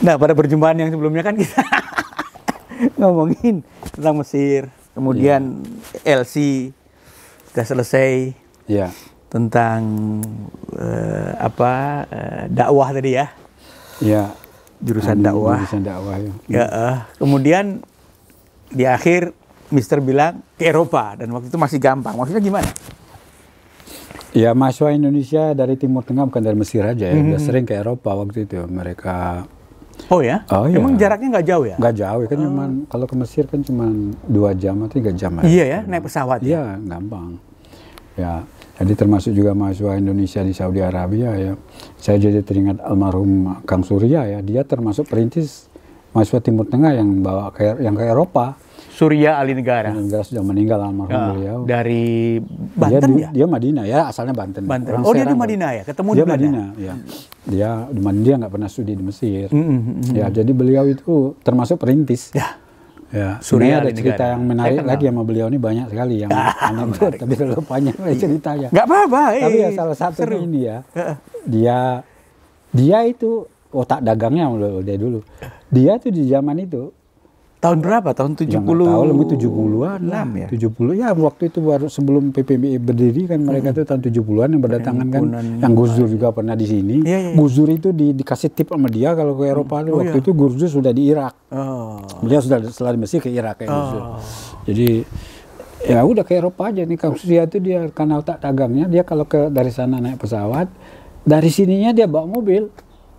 Nah, pada perjumpaan yang sebelumnya kan kita ngomongin tentang Mesir, kemudian yeah. LC sudah selesai. Yeah. Tentang uh, apa? Uh, dakwah tadi ya. ya Yeah. Jurusan dakwah. Jurusan dakwah ya. ya uh, kemudian di akhir Mister bilang ke Eropa dan waktu itu masih gampang. Maksudnya gimana? Ya mahasiswa Indonesia dari Timur Tengah bukan dari Mesir aja ya, mm -hmm. sering ke Eropa waktu itu mereka Oh ya? Oh, iya. Emang jaraknya nggak jauh ya? Nggak jauh, ya, kan oh. cuman kalau ke Mesir kan cuma dua jam atau tiga jam. Aja. Iya ya, naik pesawat. Ya? Iya, gampang. Ya, jadi termasuk juga mahasiswa Indonesia di Saudi Arabia ya. Saya jadi teringat almarhum Kang Surya ya, dia termasuk perintis mahasiswa Timur Tengah yang bawa ke yang ke Eropa. Surya Ali Negara. Negara sudah meninggal almarhum ya. beliau. Dari Banten dia, ya? Dia Madinah ya, asalnya Banten. Banten. Orang oh Serang, dia di Madinah ya, ketemu dia di Madinah, ya. Dia di Madinah dia nggak pernah studi di Mesir. Mm -hmm. Ya, jadi beliau itu termasuk perintis. Ya. Ya, Surya ada cerita negara. yang menarik lagi sama beliau ini banyak sekali yang ah, aneh tapi terlalu banyak iya. ceritanya. Gak apa-apa. Eh. Tapi ya salah satu seru. ini ya, dia dia itu otak dagangnya oh, dia dulu. Dia tuh di zaman itu Tahun berapa? Tahun 70? Ya, tahu, lebih 70-an. 6 ya? 70, ya waktu itu baru sebelum PPBI berdiri kan mereka itu hmm. tahun 70-an yang berdatangan kan. Yang Gusdur juga pernah di sini. Ya, ya, ya. Gusdur itu di, dikasih tip sama dia kalau ke Eropa hmm. oh, waktu ya. itu Gusdur sudah di Irak. Oh. Beliau sudah selalu Mesir ke Irak ya oh. Jadi ya udah ke Eropa aja nih. Dia itu dia karena tak dagangnya dia kalau ke dari sana naik pesawat, dari sininya dia bawa mobil.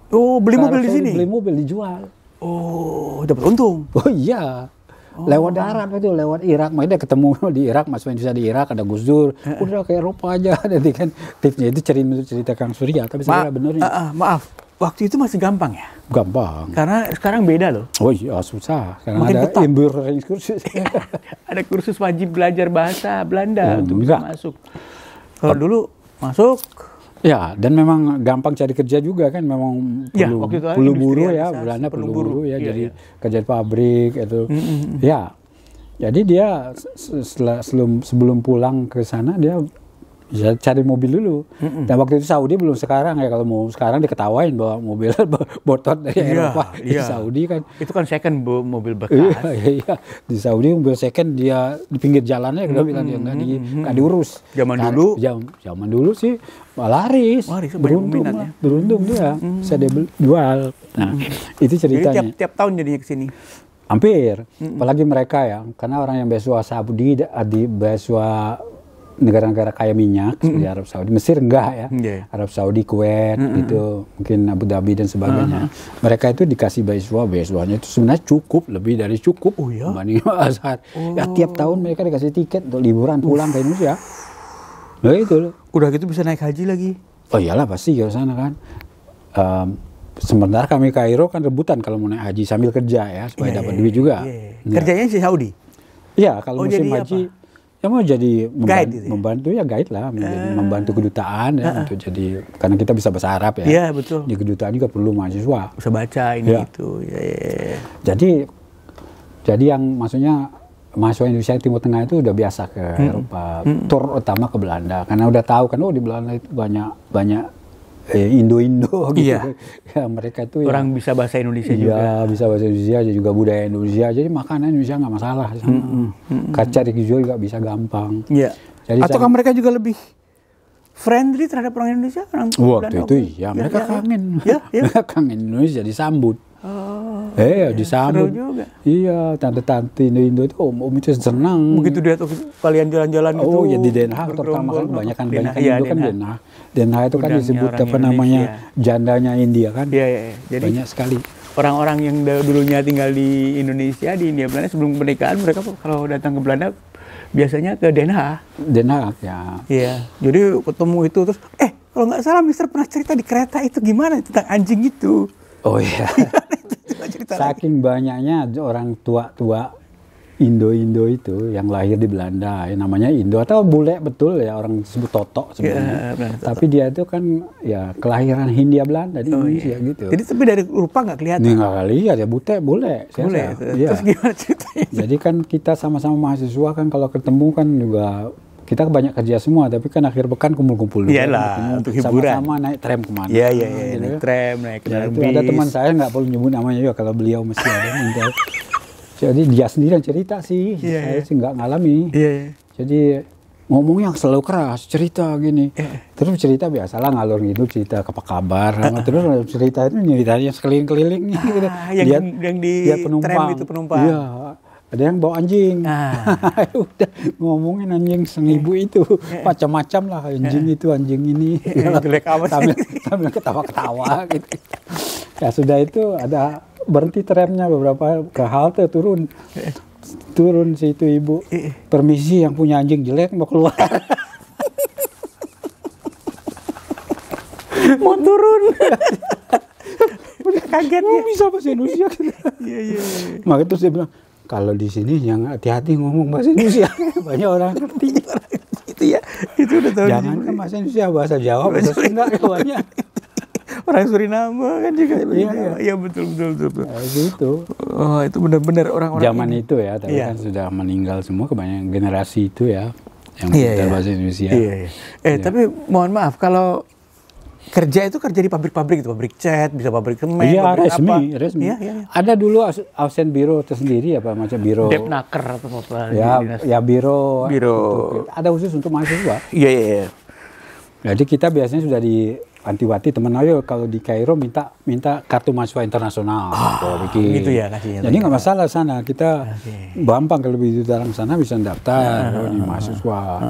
Oh, beli mobil di sini? Beli mobil dijual. Oh, dapat untung. Oh iya. Oh. Lewat darat itu, lewat Irak. Makanya dia ketemu di Irak, Mas Indonesia di Irak, ada Gus Dur. Uh -uh. Udah ke Eropa aja. Nanti kan tipsnya itu cerita, cerita Kang Surya. Tapi Ma benar. Uh eh, -uh, maaf, waktu itu masih gampang ya? Gampang. Karena sekarang beda loh. Oh iya, susah. Karena Makin ada ketat. imbur kursus. Iya. ada kursus wajib belajar bahasa Belanda ya, untuk bisa masuk. Kalau dulu masuk Ya, dan memang gampang cari kerja juga kan, memang perlu, ya, perlu kan buru ya, ya Belanda perlu buru, ya, iya, jadi iya. kerja di pabrik itu. Mm -hmm. Ya, jadi dia setelah sebelum, sebelum pulang ke sana dia ya cari mobil dulu. Mm-mm. Dan waktu itu Saudi belum sekarang ya kalau mau sekarang diketawain bahwa mobil botot dari yeah, Eropa yeah. di iya. Saudi kan. Itu kan second mobil bekas. Iya, iya, iya. Di Saudi mobil second dia di pinggir jalannya mm-hmm. kan dia nggak di, mm-hmm. diurus. Zaman nah, dulu. Jam, zaman dulu sih laris. Laris beruntung, lah. Ya. beruntung dia mm-hmm. bisa dia jual. Nah, mm-hmm. itu ceritanya. Jadi tiap, tiap tahun jadinya ke sini. Hampir, mm-hmm. apalagi mereka ya, karena orang yang beasiswa Saudi, di beasiswa negara-negara kaya minyak mm -hmm. seperti Arab Saudi, Mesir enggak ya, yeah. Iya. Arab Saudi, Kuwait mm -hmm. gitu, mungkin Abu Dhabi dan sebagainya. Uh -huh. Mereka itu dikasih beasiswa, beasiswanya itu sebenarnya cukup lebih dari cukup oh, ya? dibanding Azhar. Oh. Ya tiap tahun oh. mereka dikasih tiket untuk liburan pulang ke Indonesia. Nah itu Udah gitu bisa naik haji lagi. Oh iyalah pasti ke sana kan. Um, sementara kami Kairo kan rebutan kalau mau naik haji sambil kerja ya supaya yeah, dapat iya, duit juga. Yeah. Iya. Kerjanya di Saudi. Iya, kalau oh, musim haji ya mau jadi guide, membantu, gitu ya? membantu ya guide lah menjadi, uh, membantu kedutaan ya uh, untuk jadi karena kita bisa bahasa Arab ya iya betul di kedutaan juga perlu mahasiswa bisa baca ini ya. itu ya, ya, ya. ya. jadi jadi yang maksudnya mahasiswa Indonesia Timur Tengah itu udah biasa ke hmm. Eropa hmm. tur utama ke Belanda karena udah tahu kan oh di Belanda itu banyak banyak Ya, Indo-Indo gitu. Iya. Ya, mereka tuh ya. orang ya, bisa bahasa Indonesia iya, juga. Iya, bisa bahasa Indonesia aja juga budaya Indonesia. Jadi makanan Indonesia nggak masalah Mm -hmm. Kacar di juga nggak bisa gampang. Iya. Jadi Ataukah saya, mereka juga lebih friendly terhadap orang Indonesia? Orang Waktu itu iya, ya, mereka ya, kangen. Ya, ya. mereka kangen Indonesia disambut. Oh, eh, ya, disambut. Iya, tante-tante Indo-Indo itu om, om itu senang. Begitu dia tuh kalian jalan-jalan oh, gitu. Oh, ya di Denah, terutama kan kebanyakan banyak iya, Indo kan Denah dan nah itu kan disebut apa Indonesia. namanya jandanya India kan. Iya, ya. Jadi banyak sekali. Orang-orang yang dulunya tinggal di Indonesia, di India Belanda sebelum pernikahan mereka kalau datang ke Belanda biasanya ke Den Haag. Den ya. Iya. Jadi ketemu itu terus eh kalau nggak salah Mister pernah cerita di kereta itu gimana tentang anjing itu. Oh iya. Saking lagi. banyaknya orang tua-tua Indo-Indo itu yang lahir di Belanda, ya namanya Indo atau bule betul ya orang sebut Toto sebenarnya. Yeah, benar, Tapi toto. dia itu kan ya kelahiran Hindia Belanda di oh, iya. Indonesia iya. gitu. Jadi tapi dari rupa nggak kelihatan. Nih nggak kelihatan ya bule, bule. Bule. Ya. Iya. Terus gimana ceritanya? Jadi kan kita sama-sama mahasiswa kan kalau ketemu kan juga kita banyak kerja semua tapi kan akhir pekan kumpul-kumpul dulu Iyalah, kan, untuk hiburan sama-sama naik tram kemana iya iya iya gitu naik ya. tram naik kendaraan ya, bis ada teman saya nggak perlu nyebut namanya juga kalau beliau masih ada Jadi dia sendiri yang cerita sih, yeah, saya yeah. sih nggak ngalami. Yeah, yeah. Jadi ngomongnya selalu keras, cerita gini. Yeah. Terus cerita biasalah ngalur gitu, cerita apa kabar. Uh -uh. Terus cerita itu ceritanya sekeliling keliling ah, gitu. Yang, lihat, yang di lihat penumpang. itu penumpang. Iya. Ada yang bawa anjing. Ah. Udah ngomongin anjing seribu yeah. itu. Iya. Macam-macam lah anjing iya. itu, anjing ini. Yeah, jelek Sambil, ketawa-ketawa gitu. Ya sudah itu ada berhenti tramnya beberapa ke halte turun turun si itu ibu permisi yang punya anjing jelek mau keluar mau turun udah kaget ya. bisa bahasa Indonesia iya, iya iya makanya terus dia bilang kalau di sini yang hati-hati ngomong bahasa Indonesia banyak orang ngerti itu ya itu udah tahu jangan ke bahasa Indonesia bahasa Jawa bahasa Sunda banyak orang Suriname kan juga iya iya ya, betul betul betul, betul. Nah, gitu oh itu benar-benar orang-orang zaman ini. itu ya tapi ya. kan sudah meninggal semua kebanyakan generasi itu ya yang iya, iya. bahasa Indonesia iya, iya. eh ya. tapi mohon maaf kalau kerja itu kerja di pabrik-pabrik itu pabrik cat bisa pabrik semen iya pabrik resmi apa. resmi iya, iya. iya. ada dulu ausen biro tersendiri apa macam biro depnaker atau apa ya ya biro biro untuk, ada khusus untuk mahasiswa iya, iya iya jadi kita biasanya sudah di Antiwati teman ayo kalau di Kairo minta minta kartu mahasiswa internasional Oh, Gitu ya kasihnya. Gitu Jadi ya. nggak masalah sana kita okay. gampang kalau begitu dalam sana bisa daftar uh, oh, di ah, mahasiswa. uh, uh.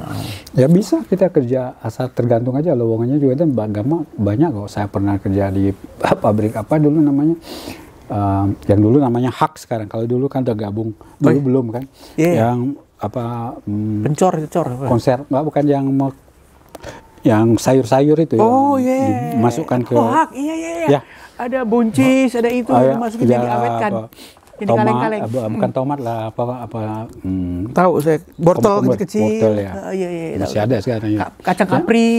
Ya bisa kita kerja asal tergantung aja lowongannya juga dan bagaimana banyak kok. Saya pernah kerja di pabrik apa dulu namanya um, yang dulu namanya hak sekarang. Kalau dulu kan tergabung dulu oh, iya. belum kan. Yeah. Iya. Yang apa? Um, Pencor, pencor. Konser nggak bukan yang yang sayur-sayur itu oh, iya. yeah. Iya, iya. dimasukkan ke kohak oh, iya iya iya. ya. ada buncis ada itu oh, ya. masukin ya, jadi awet kan jadi kaleng-kaleng bukan hmm. tomat lah apa apa hmm, tahu saya botol kecil, kecil ya. Uh, iya, iya, masih tahu. ada sekarang ya. kacang kapri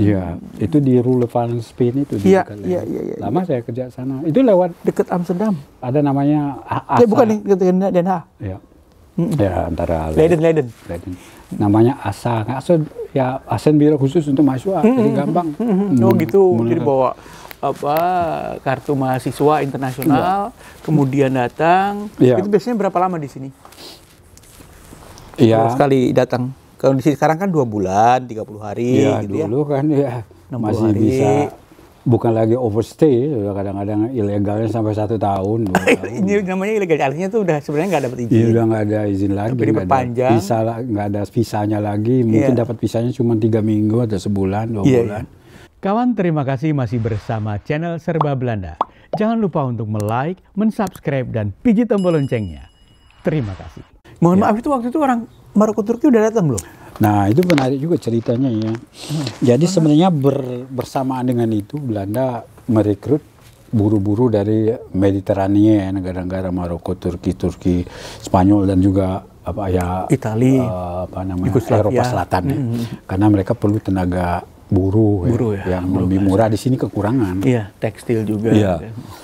ya. iya hmm. itu di Rule Van Spain itu iya, ya. iya, iya, iya, lama ya. saya kerja sana itu lewat dekat Amsterdam ada namanya eh, Asa. Ya, bukan nih Den Haag Iya. ya antara Leiden Leiden Leiden namanya Asa Asa ya asen Biro khusus untuk mahasiswa. Mm-hmm. Mm-hmm. Oh, hmm. Gitu. Jadi gampang. Hmm. Oh gitu. Bener. Jadi bawa apa kartu mahasiswa internasional, ya. kemudian datang. Ya. Itu biasanya berapa lama di sini? Iya. Sekali datang. Kalau di sini sekarang kan dua bulan, 30 hari. Iya, gitu ya. dulu ya. kan ya. Masih hari. bisa bukan lagi overstay, kadang-kadang ilegalnya sampai satu tahun. Ini namanya ilegal, artinya tuh udah sebenarnya nggak dapat izin. Iya, udah nggak ada izin lagi, nggak ada visa, nggak ada visanya lagi. Iya. Mungkin yeah. dapat visanya cuma tiga minggu atau sebulan, dua yeah, iya. bulan. Kawan, terima kasih masih bersama channel Serba Belanda. Jangan lupa untuk like, mensubscribe, dan pijit tombol loncengnya. Terima kasih. Mohon yeah. maaf itu waktu itu orang Maroko Turki udah datang belum? Nah, itu menarik juga ceritanya ya. Hmm. Jadi hmm. sebenarnya ber, bersamaan dengan itu Belanda merekrut buru-buru dari Mediterania, negara-negara Maroko, Turki, Turki, Spanyol dan juga apa ya Italia, uh, eh, apa namanya Yugoslavia. Eropa Selatan ya. Hmm. Karena mereka perlu tenaga buruh, ya, buru, ya, yang buru lebih murah di sini kekurangan. Iya, tekstil juga. Iya. Gitu.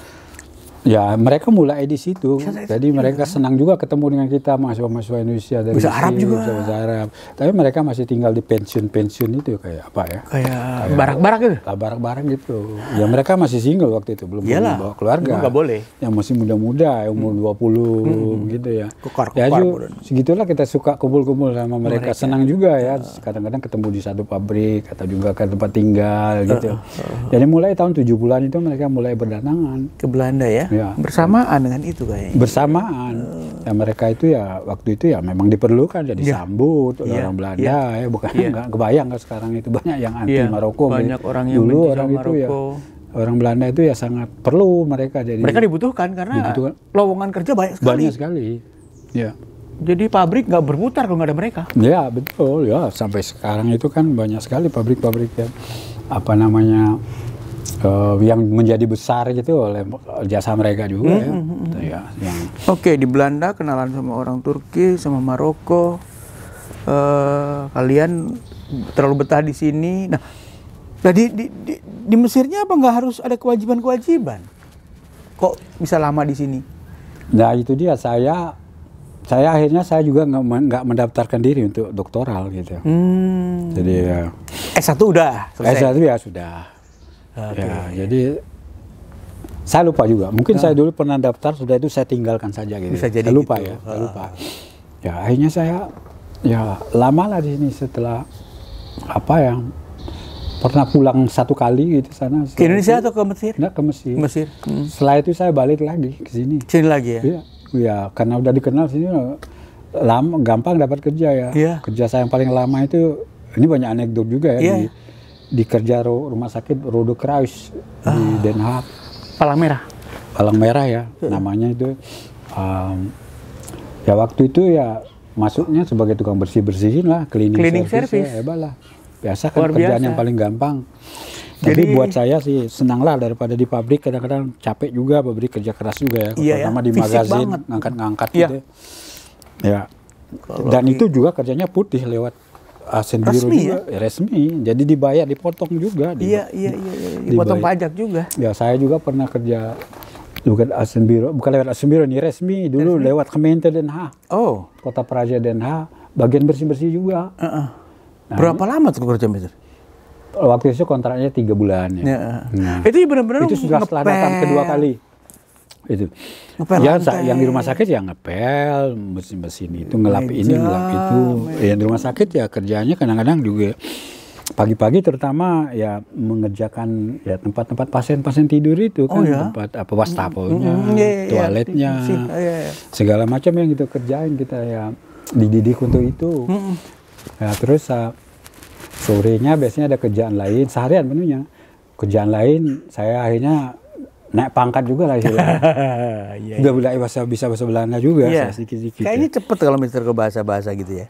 Ya, mereka mulai di situ. Jadi mereka kan? senang juga ketemu dengan kita mahasiswa-mahasiswa Indonesia dari bisa Arab juga. Bisa bisa Arab. Tapi mereka masih tinggal di pensiun-pensiun itu kayak apa ya? Kayak barak-barak gitu. Barak-barak gitu. Ya mereka masih single waktu itu, belum Yalah, bawa keluarga. Enggak boleh. Yang masih muda-muda, umur hmm. 20 hmm. gitu ya. Kukar, kukar, ya ju, segitulah kita suka kumpul-kumpul sama mereka. mereka. Senang ya. juga ya. Kadang-kadang ketemu di satu pabrik atau juga ke tempat tinggal gitu. Uh, uh, uh, uh. Jadi mulai tahun 70 bulan itu mereka mulai berdatangan ke Belanda ya, ya ya. bersamaan dengan itu kayaknya bersamaan uh. ya mereka itu ya waktu itu ya memang diperlukan jadi ya. sambut ya. orang iya, Belanda ya, ya bukan ya. nggak kebayang kan sekarang itu banyak yang anti ya. Maroko gitu. banyak orang yang dulu orang Maroko. itu ya orang Belanda itu ya sangat perlu mereka jadi mereka dibutuhkan karena dibutuhkan. lowongan kerja banyak sekali banyak sekali ya jadi pabrik nggak berputar kalau nggak ada mereka. Ya betul ya sampai sekarang itu kan banyak sekali pabrik-pabrik yang apa namanya uh, yang menjadi besar gitu oleh jasa mereka juga -hmm. ya. ya yang... Oke, okay, di Belanda kenalan sama orang Turki, sama Maroko. Uh, kalian terlalu betah di sini. Nah, nah di, di, di, di Mesirnya apa nggak harus ada kewajiban-kewajiban? Kok bisa lama di sini? Nah itu dia saya saya akhirnya saya juga nggak mendaftarkan diri untuk doktoral gitu. Hmm. Jadi ya. S1 udah selesai. S1 ya sudah. Okay. Ya, jadi saya lupa juga. Mungkin nah. saya dulu pernah daftar, sudah itu saya tinggalkan saja gitu. Bisa jadi saya lupa gitu. ya, uh. lupa. Ya akhirnya saya ya lama lah di sini setelah apa yang pernah pulang satu kali gitu sana. Ke Indonesia itu, atau ke Mesir? Enggak ke Mesir. Mesir. Hmm. Setelah itu saya balik lagi ke sini. Sini lagi ya? Iya, ya, karena udah dikenal sini eh, lama gampang dapat kerja ya. Yeah. Kerja saya yang paling lama itu ini banyak anekdot juga ya yeah. di di kerja rumah sakit Rodo Kraus ah. di Den Haag. Palang Merah. Palang Merah ya namanya itu. Um, ya waktu itu ya masuknya sebagai tukang bersih bersihin lah cleaning, cleaning service, ya, service. Ya, lah. Biasa kan Luar kerjaan biasa. yang paling gampang. Jadi, Tapi buat saya sih senang lah daripada di pabrik kadang-kadang capek juga pabrik kerja keras juga ya. Iya, ya, terutama ya. di magazin ngangkat-ngangkat iya. gitu. Ya. Kalau Dan di... itu juga kerjanya putih lewat uh, biru resmi juga ya? ya? resmi jadi dibayar dipotong juga iya, iya iya iya, dipotong dibayar. pajak juga ya saya juga pernah kerja bukan asen biru bukan lewat asen biru ini resmi dulu resmi. lewat Kementerian Den Haag oh kota Praja Den Haag bagian bersih bersih juga uh -uh. Nah, berapa lama tuh kerja Mister? waktu itu kontraknya tiga bulan ya. ya. Nah, itu benar-benar itu sudah datang kedua kali itu ngepel ya lantai. yang di rumah sakit ya ngepel mesin-mesin itu ngelap Meja, ini ngelap itu meja. yang di rumah sakit ya kerjanya kadang-kadang juga pagi-pagi terutama ya mengerjakan ya tempat-tempat pasien-pasien tidur itu oh, kan ya? tempat apa wastafelnya, mm, hmm iya, yeah, yeah, toiletnya, yeah, yeah, iya, iya. segala macam yang kita gitu kerjain kita ya dididik untuk itu. Mm, hmm Ya terus uh, sorenya biasanya ada kerjaan lain seharian menunya. Kerjaan lain saya akhirnya naik pangkat juga lah sih. Sudah bisa bahasa bisa bahasa Belanda juga iya. ya. sedikit-sedikit. Kayaknya cepet kalau mister ke bahasa-bahasa gitu ya.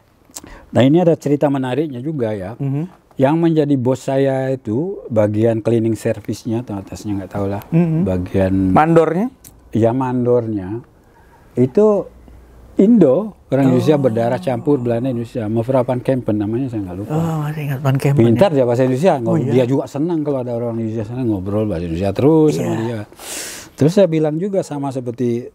Nah ini ada cerita menariknya juga ya. Mm -hmm. Yang menjadi bos saya itu bagian cleaning service-nya atau atasnya nggak tahu lah. Mm -hmm. Bagian mandornya? Ya mandornya itu Indo. Orang oh. Indonesia berdarah campur Belanda Indonesia. Mevrouw Van Kempen namanya saya nggak lupa. Oh, masih ingat Van Kempen. Pintar ya. dia bahasa Indonesia. Oh, iya. Dia juga senang kalau ada orang Indonesia sana ngobrol bahasa Indonesia terus yeah. sama iya. dia. Terus saya bilang juga sama seperti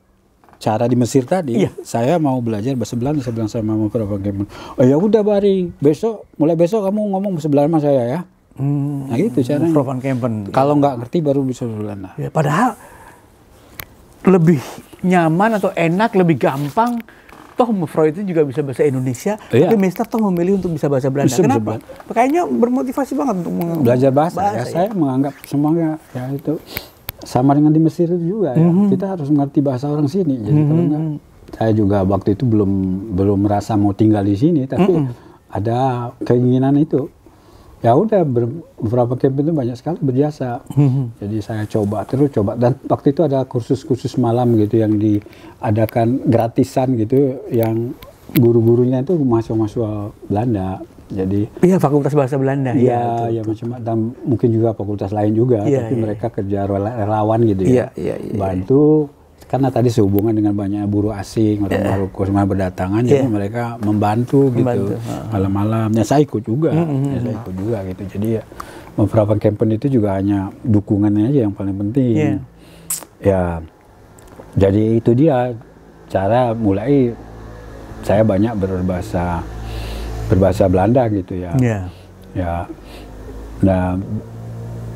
cara di Mesir tadi. Yeah. Saya mau belajar bahasa Belanda. Saya bilang sama Mevrouw Van Kempen. Oh ya udah Bari, besok mulai besok kamu ngomong bahasa Belanda sama saya ya. Hmm, nah gitu cara. Mevrouw Van Kempen. Kalau nggak ngerti baru bisa Belanda. Ya, padahal lebih nyaman atau enak, lebih gampang toh Freud itu juga bisa bahasa Indonesia, iya. tapi Mister toh memilih untuk bisa bahasa Belanda. Bisa, Kenapa? Bisa. Kayaknya bermotivasi banget untuk belajar bahasa. bahasa ya, ya. Saya menganggap semuanya ya itu sama dengan di Mesir itu juga ya. Mm-hmm. Kita harus mengerti bahasa orang sini. Jadi mm-hmm. kalau mhm. enggak, saya juga waktu itu belum belum merasa mau tinggal di sini, tapi mm-hmm. ada keinginan itu ya udah beberapa camp itu banyak sekali berjasa hmm. jadi saya coba terus coba dan waktu itu ada kursus-kursus malam gitu yang diadakan gratisan gitu yang guru-gurunya itu mahasiswa-mahasiswa Belanda jadi iya fakultas bahasa Belanda Iya, ya, ya macam dan mungkin juga fakultas lain juga ya, tapi ya. mereka kerja relawan gitu ya, ya, ya, ya bantu ya karena tadi sehubungan dengan banyak buruh asing orang atau buruh iya. kosma berdatangan yeah. jadi iya. mereka membantu, gitu membantu. gitu malam-malam ya saya ikut juga mm -hmm. ya saya hmm. ikut juga gitu jadi ya beberapa campaign itu juga hanya dukungannya aja yang paling penting yeah. ya jadi itu dia cara mulai saya banyak berbahasa berbahasa Belanda gitu ya yeah. ya nah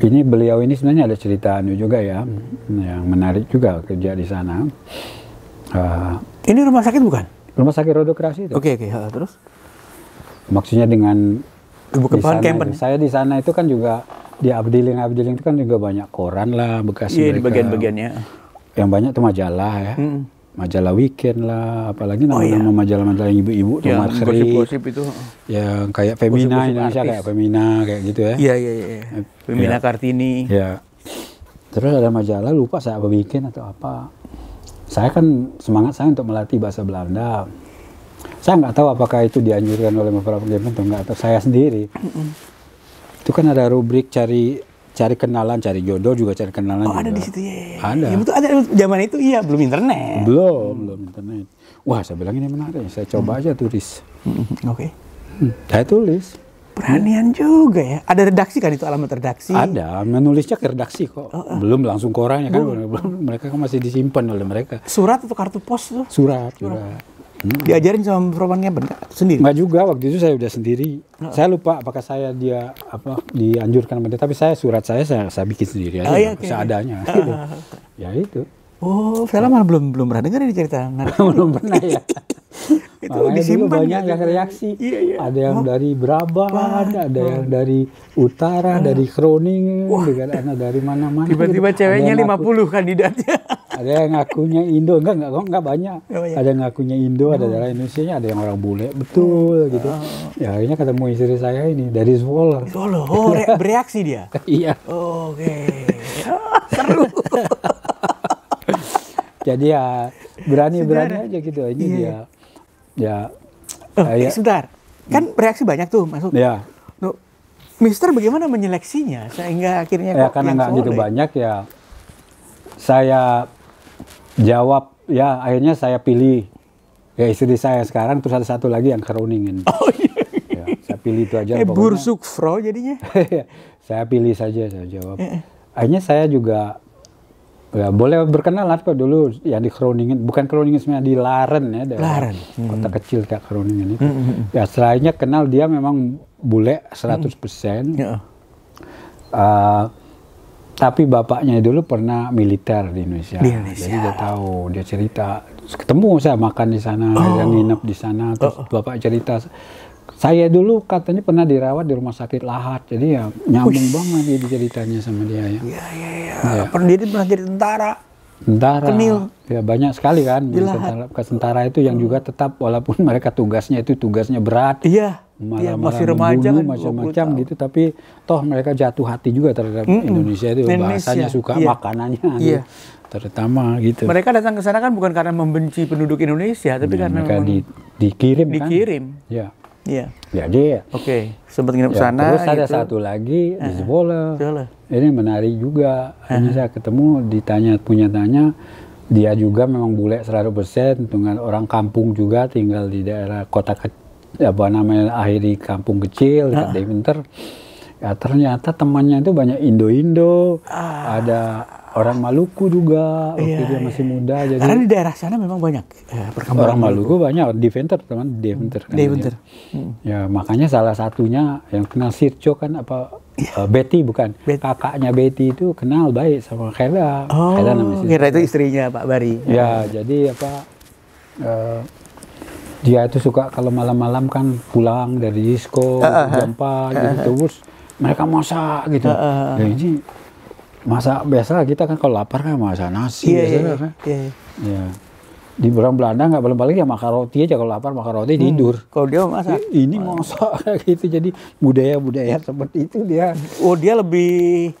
ini beliau ini sebenarnya ada cerita anu juga ya yang menarik juga kerja di sana. Uh, ini rumah sakit bukan? Rumah sakit Rodokrasi itu. Oke okay, oke okay. terus? Maksudnya dengan bukan Kepala Kempen. Saya di sana itu kan juga di Abdiling Abdiling itu kan juga banyak koran lah bekas. Iya di bagian-bagiannya. Yang banyak itu majalah ya majalah weekend lah, apalagi nama-nama oh, iya. majalah-majalah yang ibu-ibu, ya, gosip-gosip itu. Yang kayak Femina gosip -gosip Indonesia, artis. kayak Femina, kayak gitu ya. Iya, iya, iya. iya. Femina ya. Kartini. Iya. Terus ada majalah, lupa saya apa weekend atau apa. Saya kan semangat saya untuk melatih bahasa Belanda. Saya nggak tahu apakah itu dianjurkan oleh beberapa pemerintah atau nggak, atau saya sendiri. Mm -mm. Itu kan ada rubrik cari cari kenalan, cari jodoh juga cari kenalan. Oh, juga. Iya, iya, iya. ada di situ ya. Ada. Ya, betul ada zaman itu iya, belum internet. Belum, hmm. belum internet. Wah, saya bilang ini menarik. Saya coba hmm. aja tulis. Hmm. hmm, hmm oke. Okay. Hmm, saya tulis. Peranian hmm. juga ya. Ada redaksi kan itu alamat redaksi? Ada, menulisnya ke redaksi kok. Oh, uh. Belum langsung ke orangnya kan. Mereka kan masih disimpan oleh mereka. Surat atau kartu pos tuh? Surat, surat. surat. Hmm. Diajarin sama Prof. benar sendiri? Enggak juga, waktu itu saya udah sendiri. Hmm. Saya lupa apakah saya dia apa dianjurkan sama dia, tapi saya surat saya saya, saya bikin sendiri aja, oh, iya, okay. seadanya. Gitu. ya itu. Oh, saya malah belum belum pernah dengar ini cerita. belum pernah ya. itu Makanya disimpan banyak kan? yang reaksi iya, iya. ada yang oh. dari Brabant Wah. ada yang dari utara oh. dari Kroningen anak dari mana-mana gitu. tiba-tiba ceweknya 50 aku, kandidatnya ada yang ngakunya Indo enggak enggak enggak, enggak banyak. Oh, iya. ada yang ngakunya Indo oh. ada dari Indonesia ada yang orang bule betul gitu. oh. gitu ya akhirnya ketemu istri saya ini dari Solo Solo oh re bereaksi dia iya oke okay. seru jadi ya berani-berani aja gitu aja iya. dia Ya. Oh, ya. Eh, sebentar, kan hmm. reaksi banyak tuh masuk. Ya. No, Mister bagaimana menyeleksinya sehingga akhirnya ya, karena nggak gitu banyak ya saya jawab ya akhirnya saya pilih ya istri saya sekarang terus ada satu lagi yang keroningin. Oh iya. Ya, saya pilih itu aja. Eh, bursuk fro jadinya. saya pilih saja saya jawab. Eh. eh. Akhirnya saya juga Ya, boleh berkenalan Pak dulu ya di Kroningen, bukan Kroningen sebenarnya di Laren ya, Laren. kota hmm. kecil kayak Kroningen itu. Hmm, hmm, hmm. Ya selainnya kenal dia memang bule 100%. Hmm. Uh, tapi bapaknya dulu pernah militer di Indonesia. Di Indonesia. Jadi dia tahu, dia cerita. ketemu saya makan di sana, oh. dia nginep di sana. Terus oh. bapak cerita saya dulu katanya pernah dirawat di rumah sakit Lahat, jadi ya nyambung Uish. banget jadi ceritanya sama dia ya. Iya iya iya. Ya. Pernah jadi pernah jadi tentara. Tentara. Kenil. Ya banyak sekali kan di tentara, tentara itu yang juga tetap walaupun mereka tugasnya itu tugasnya berat. Iya. Malah, ya, masih remaja kan, macam-macam gitu tapi toh mereka jatuh hati juga terhadap mm -mm. Indonesia itu bahasanya ya. suka ya. makanannya gitu. iya. terutama gitu mereka datang ke sana kan bukan karena membenci penduduk Indonesia tapi ya, karena mereka di, dikirim kan? dikirim kan? ya Iya. Jadi. Oke. Okay. Sempat nginep ya, sana. Terus ada gitu. satu lagi di Zwolle. Ini menarik juga. Ini saya ketemu ditanya punya tanya. Dia juga memang bule 100% dengan orang kampung juga tinggal di daerah kota ke, apa namanya akhiri kampung kecil di Winter. Uh Ya ternyata temannya itu banyak Indo-Indo, ah. ada orang Maluku juga waktu iya, dia masih iya. muda. Jadi Karena di daerah sana memang banyak eh, orang Maluku, Maluku banyak Deventer teman Deventer. Kan Deventer. Hmm. Ya makanya salah satunya yang kenal Sirco kan apa yeah. Iya. uh, Betty bukan Bet kakaknya Betty itu kenal baik sama Kela. Oh, Kela namanya. Kira itu istrinya Pak Bari. Ya hmm. jadi apa uh, dia itu suka kalau malam-malam kan pulang dari disco uh, ah, -huh. Ah, ah. jam uh, -huh. gitu terus mereka masak gitu. Uh, uh, ini masak biasa kita kan kalau lapar kan masak nasi iya, biasa iya, kan. Iya, iya. Ya. Di orang Belanda nggak belum balik ya makan roti aja kalau lapar makan roti hmm, tidur. Kalau dia masak ini masak gitu jadi budaya-budaya seperti itu dia. Oh dia lebih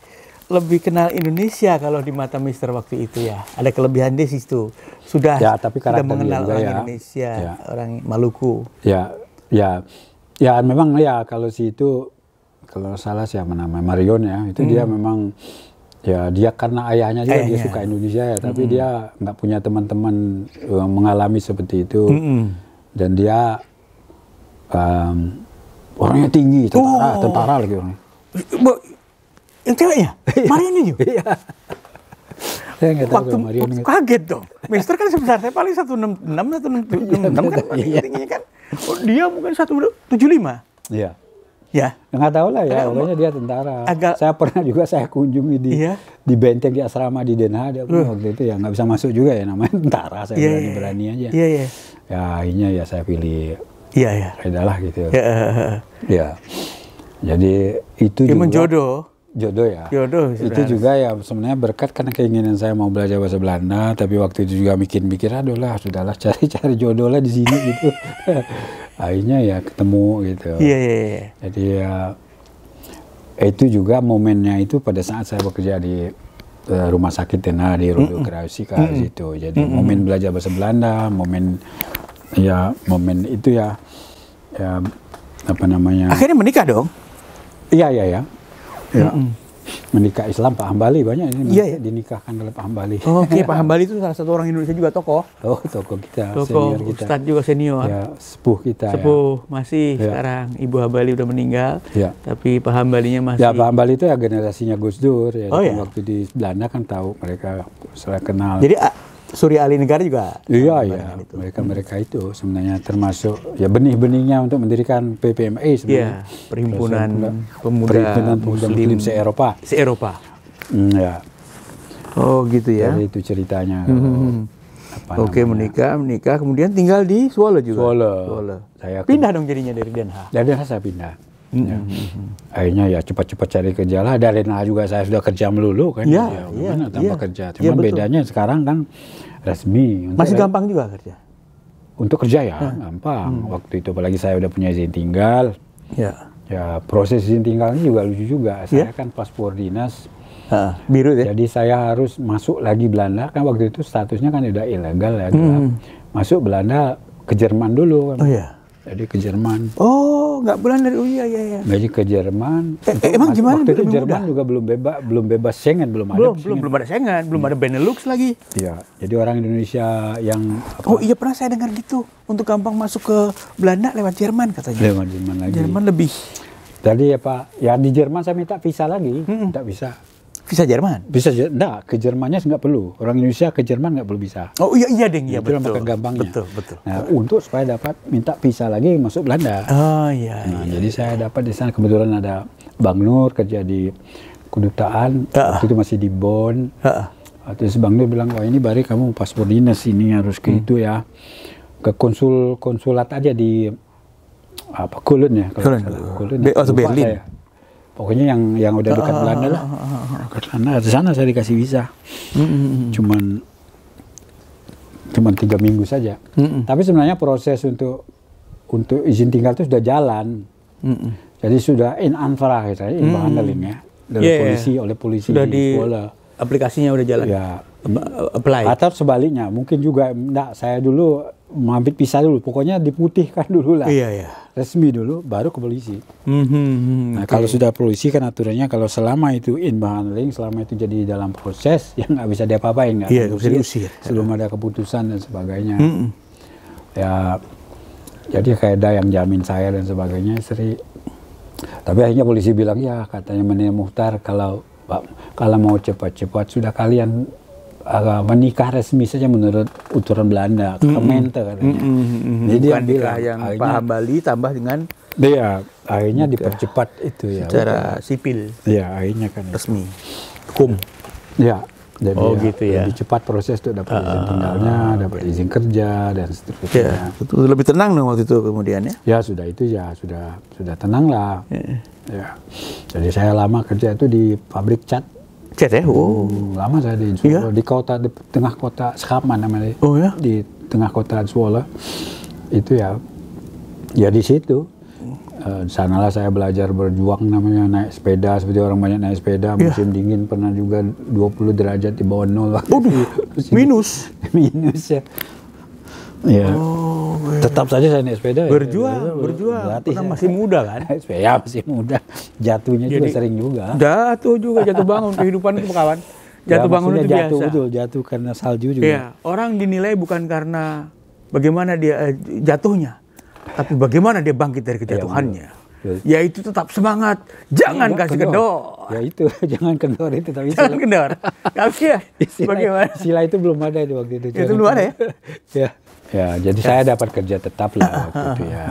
lebih kenal Indonesia kalau di mata Mister waktu itu ya. Ada kelebihan di situ. Sudah ya, tapi sudah mengenal orang ya. Indonesia, ya. orang Maluku. Ya, ya, ya memang ya kalau si itu kalau salah siapa namanya Marion ya itu hmm. dia memang ya dia karena ayahnya juga ayahnya. dia suka Indonesia ya tapi hmm. dia nggak punya teman-teman uh, mengalami seperti itu hmm. dan dia um, orangnya tinggi tentara oh. tentara lagi orangnya yang ceweknya iya. Marion itu iya saya waktu Marion kaget dong Mister kan sebesar saya paling satu enam enam 166 166 iya, kan paling iya. tingginya kan oh, dia bukan 175 iya Ya. Nggak tahu lah ya, pokoknya dia tentara. Agak... Saya pernah juga saya kunjungi di ya. di benteng di asrama di Den Haag uh. waktu itu ya nggak bisa masuk juga ya namanya tentara saya ya, berani iya, iya. berani aja. Iya iya. Ya akhirnya ya saya pilih. Iya iya. Adalah gitu. Ya. ya. Jadi itu ya, juga. Menjodoh jodoh ya. Jodoh. Sebenarnya. Itu juga ya sebenarnya berkat karena keinginan saya mau belajar bahasa Belanda, tapi waktu itu juga mikir-mikir, aduh lah, sudahlah cari-cari jodoh lah di sini gitu. Akhirnya ya ketemu gitu. Iya, iya, iya. Jadi ya itu juga momennya itu pada saat saya bekerja di eh, rumah sakit Tena di Rodo mm -mm. Krausika situ. Jadi mm -mm. momen belajar bahasa Belanda, momen ya momen itu ya ya apa namanya. Akhirnya menikah dong. Iya, iya, iya. Ya. Mm -hmm menikah Islam Pak Hambali banyak ini iya, yeah. dinikahkan oleh Pak Hambali. Oh, Oke, okay. Pak Hambali itu salah satu orang Indonesia juga tokoh. Oh, tokoh kita, tokoh, senior kita. Ustadz juga senior. Ya, sepuh kita. Ya. Sepuh ya. masih ya. sekarang Ibu Hambali udah meninggal. Ya. Tapi Pak Hambalinya masih. Ya, Pak Hambali itu ya generasinya Gus Dur ya. Oh, ya. Waktu di Belanda kan tahu mereka sudah kenal. Jadi Surya Ali Negara juga. Iya, iya. Mereka mereka itu sebenarnya termasuk ya benih-benihnya untuk mendirikan PPMI sebenarnya. Ya, perhimpunan pemuda, perhimpunan pemuda muslim, muslim se-Eropa. Se-Eropa. Hmm, ya. Oh, gitu ya. Jadi itu ceritanya. Hmm. hmm, hmm. Oke, menikah, menikah, kemudian tinggal di Solo juga. Solo, Solo. Saya pindah dong jadinya dari Denha. Dari Denha saya pindah. Hmm. Ya. Akhirnya ya cepat-cepat cari kerja lah. Dari nah juga saya sudah kerja melulu kan. Iya, ya, ya, tanpa ya. kerja. Iya, Cuma ya, bedanya sekarang kan resmi. Masih gampang juga kerja? Untuk kerja ya, nah. gampang. Hmm. Waktu itu apalagi saya udah punya izin tinggal. Ya. Ya proses izin tinggalnya juga lucu juga. Ya. Saya ya. kan paspor dinas Ha, biru deh. Jadi saya harus masuk lagi Belanda kan waktu itu statusnya kan udah ilegal ya. Hmm. Masuk Belanda ke Jerman dulu kan. Oh iya. Jadi ke Jerman. Oh, nggak bulan dari UI ya ya. Jadi ke Jerman. Eh, eh, emang gimana? Waktu itu Jerman muda? juga belum bebas, belum bebas Schengen, belum, belum ada. Belum, belum ada Schengen, belum ada Benelux lagi. Iya. Jadi orang Indonesia yang. Apa? Oh iya pernah saya dengar gitu. Untuk gampang masuk ke Belanda lewat Jerman katanya. Lewat Jerman lagi. Jerman lebih. Tadi ya Pak, ya di Jerman saya minta visa lagi, hmm. tidak bisa visa Jerman? Bisa, Jerman. enggak. Ke Jermannya nggak perlu. Orang Indonesia ke Jerman nggak perlu bisa. Oh iya, iya deng. Iya, betul. Itu gampangnya. Betul, betul. Nah, untuk supaya dapat minta visa lagi masuk Belanda. Oh iya, nah, iya. Jadi iya. saya dapat di sana kebetulan ada Bang Nur kerja di kedutaan. Uh. Waktu itu masih di Bonn. Uh. Terus Bang Nur bilang, wah ini Bari kamu paspor dinas ini harus ke hmm. itu ya. Ke konsul konsulat aja di apa Kulun ya kalau Kulun. Kulun ya. Berlin pokoknya yang yang udah dekat uh, Belanda lah ah, ah, dekat Belanda di sana saya dikasih visa mm mm cuman cuman tiga minggu saja mm mm tapi sebenarnya proses untuk untuk izin tinggal itu sudah jalan mm mm jadi sudah in anfra gitu in mm handling ya dari yeah, polisi yeah. oleh polisi sudah di sekolah. aplikasinya udah jalan ya apply atau sebaliknya mungkin juga enggak saya dulu mampir pisah dulu, pokoknya diputihkan dulu lah. Iya, iya. Resmi dulu, baru ke polisi. Mm-hmm, nah, okay. kalau sudah polisi kan aturannya kalau selama itu in handling, selama itu jadi dalam proses, ya nggak bisa diapa-apain. Nggak iya, bisa diusir. Sebelum ada keputusan dan sebagainya. Mm-hmm. Ya, jadi kayak ada yang jamin saya dan sebagainya, Sri. Tapi akhirnya polisi bilang, ya katanya menemukan Muhtar kalau kalau mau cepat-cepat sudah kalian uh, menikah resmi saja menurut aturan Belanda, mm -hmm. kemente katanya. Mm -hmm. Jadi Bukan bilang yang akhirnya, paham Bali tambah dengan dia akhirnya nikah. dipercepat itu ya. Secara bukan. sipil. ya akhirnya kan resmi. Hukum. Ya. Jadi oh, ya, gitu ya. lebih cepat proses untuk dapat ah, izin tinggalnya, ah, dapat izin kerja dan seterusnya. Ya, lebih tenang dong waktu itu kemudian ya. Ya sudah itu ya sudah sudah tenang lah. Yeah. Ya. Jadi saya lama kerja itu di pabrik cat Chat ya? Oh, oh. lama saya di Solo, yeah. di kota, di tengah kota Sekaman namanya. Oh ya? Di tengah kota Solo. Itu ya, ya di situ. Uh, sanalah saya belajar berjuang namanya naik sepeda seperti orang banyak naik sepeda yeah. musim dingin pernah juga 20 derajat di bawah nol waktu minus minus ya ya yeah. oh. Oh, tetap saja saya naik sepeda. Berjuang, ya, berjuang. Berarti saya masih muda kan? ya, masih muda. Jatuhnya Jadi, juga sering juga. Jatuh juga, jatuh bangun kehidupan itu kawan. Ya, jatuh ya, bangun itu jatuh, biasa. betul, jatuh karena salju juga. Ya, orang dinilai bukan karena bagaimana dia eh, jatuhnya, tapi bagaimana dia bangkit dari iya, kejatuhannya. Ya, ya itu tetap semangat jangan ya, kasih kendor. ya itu jangan kendor itu tapi jangan kendor tapi ya bagaimana sila itu belum ada itu waktu itu itu belum ada ya ya Ya, jadi yes. saya dapat kerja tetap lah waktu itu ya.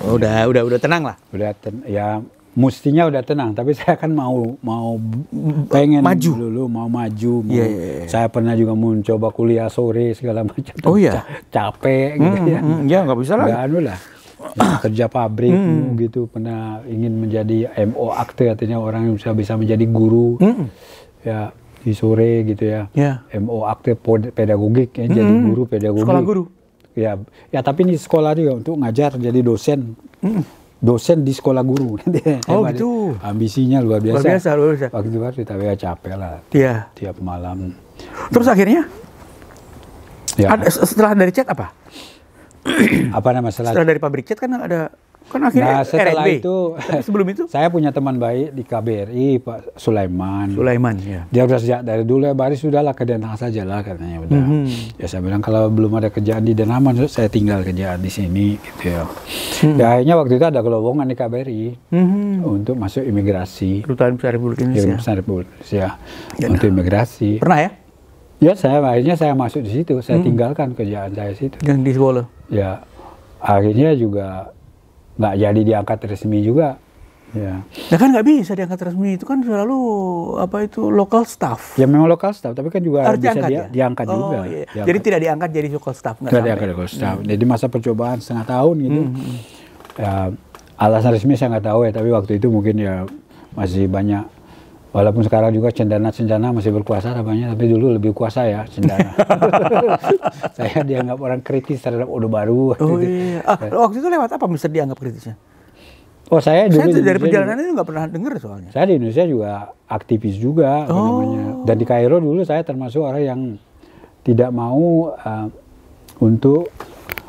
Oh, udah, ya. udah, udah tenang lah. Udah ten, ya mestinya udah tenang, tapi saya kan mau mau pengen maju dulu, mau maju. Iya, mau, yeah, yeah, yeah. Saya pernah juga mau coba kuliah sore segala macam. Oh iya. capek mm, gitu ya. Mm, nggak bisa lah. Gak anu lah. Ya, kerja pabrik mm. gitu pernah ingin menjadi MO akte artinya orang yang bisa bisa menjadi guru Mm. ya di sore gitu ya. Yeah. MO aktif pedagogik ya, mm jadi hmm. guru pedagogik. Sekolah guru ya ya tapi di sekolah juga untuk ngajar jadi dosen dosen di sekolah guru oh gitu ambisinya luar biasa luar biasa luar biasa waktu itu tapi ya capek lah iya tiap malam terus akhirnya ya. setelah dari chat apa apa namanya? setelah dari pabrik chat kan ada Kan akhirnya nah, setelah RNB. itu, Tapi sebelum itu saya punya teman baik di KBRI Pak Sulaiman. Sulaiman ya. Dia sudah sejak dari dulu ya baris sudah ke Den tengah saja lah katanya udah. Mm -hmm. Ya saya bilang kalau belum ada kerjaan di Denaman saya tinggal kerjaan di sini gitu ya. Mm -hmm. Ya akhirnya waktu itu ada kelowongan di KBRI mm -hmm. untuk masuk imigrasi. Kedutaan Besar Republik Indonesia. Besar Republik Indonesia ya, untuk nah. imigrasi. Pernah ya? Ya saya akhirnya saya masuk di situ, saya mm -hmm. tinggalkan kerjaan saya di situ. Yang di Solo. Ya akhirnya juga nggak jadi diangkat resmi juga Ya. Nah kan nggak bisa diangkat resmi itu kan selalu apa itu lokal staff. Ya memang lokal staff tapi kan juga Harus bisa diangkat, dia, ya? diangkat oh, juga. Iya. Diangkat. Jadi tidak diangkat jadi lokal staff nggak Tidak diangkat lokal staff. Hmm. Jadi masa percobaan setengah tahun gitu. Hmm, hmm. Ya, alasan resmi saya nggak tahu ya tapi waktu itu mungkin ya masih banyak Walaupun sekarang juga cendana-cendana masih berkuasa namanya, tapi dulu lebih kuasa ya cendana. saya dianggap orang kritis terhadap Orde Baru. oh gitu. iya. Ah, waktu itu lewat apa Mister dianggap kritisnya? Oh saya juga. Saya dari Indonesia perjalanan juga, itu nggak pernah dengar soalnya. Saya di Indonesia juga aktivis juga oh. namanya. Dan di Kairo dulu saya termasuk orang yang tidak mau uh, untuk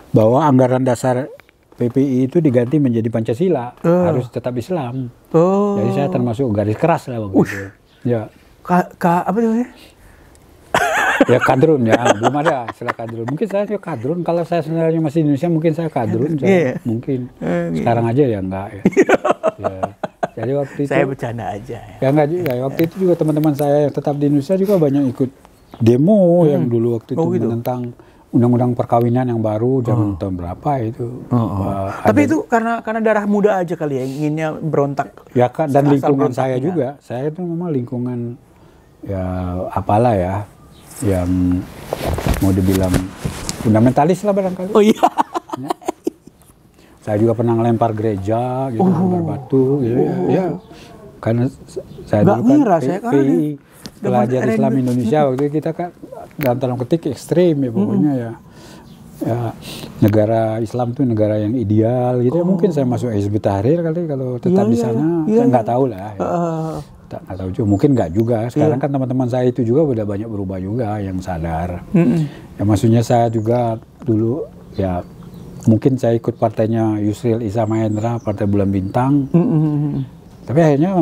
bahwa anggaran dasar PPI itu diganti menjadi Pancasila uh. harus tetap Islam. Oh. Jadi saya termasuk garis keras lah waktu itu. Ya. Ka, ka apa namanya? ya kadrun ya, belum ada istilah kadrun. Mungkin saya ya kadrun kalau saya sebenarnya masih di Indonesia mungkin saya kadrun saya, yeah. mungkin. Eh, iya. Sekarang aja ya enggak ya. ya. Jadi waktu itu saya bercanda aja. Ya, ya enggak juga. Ya. Waktu itu juga teman-teman saya yang tetap di Indonesia juga banyak ikut demo hmm. yang dulu waktu itu oh, gitu. menentang undang-undang perkawinan yang baru zaman oh. tahun berapa itu. Oh, oh. Uh, Tapi itu karena karena darah muda aja kali ya inginnya berontak. Ya kan dan lingkungan saya juga. Saya itu memang lingkungan ya apalah ya yang mau dibilang fundamentalis lah barangkali. Oh iya. Ya. Saya juga pernah ngelempar gereja gitu, uh, lempar oh. batu gitu uh, ya. Karena saya Gak dulu kan ngira, saya kan pelajar Islam Indonesia hmm. waktu itu kita kan dalam tanda ketik ekstrim ya pokoknya hmm. ya ya negara Islam itu negara yang ideal gitu oh. mungkin saya masuk Hizb Tahrir kali kalau tetap ya, di iya, sana ya, ya. saya iya. nggak tahu lah ya. uh. nggak tahu juga mungkin nggak juga iya. sekarang yeah. kan teman-teman saya itu juga udah banyak berubah juga yang sadar mm hmm ya maksudnya saya juga dulu ya mungkin saya ikut partainya Yusril Isa Mahendra partai Bulan Bintang mm hmm tapi akhirnya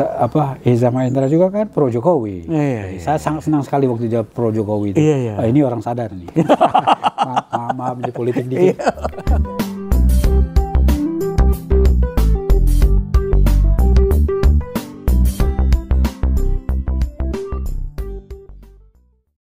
apa Hizama Mahendra juga kan pro Jokowi. Iya, iya, iya. Saya sangat senang sekali waktu dia pro Jokowi itu. Iya, iya. Oh, ini orang sadar nih. maaf, maaf, maaf di politik dikit. Iya.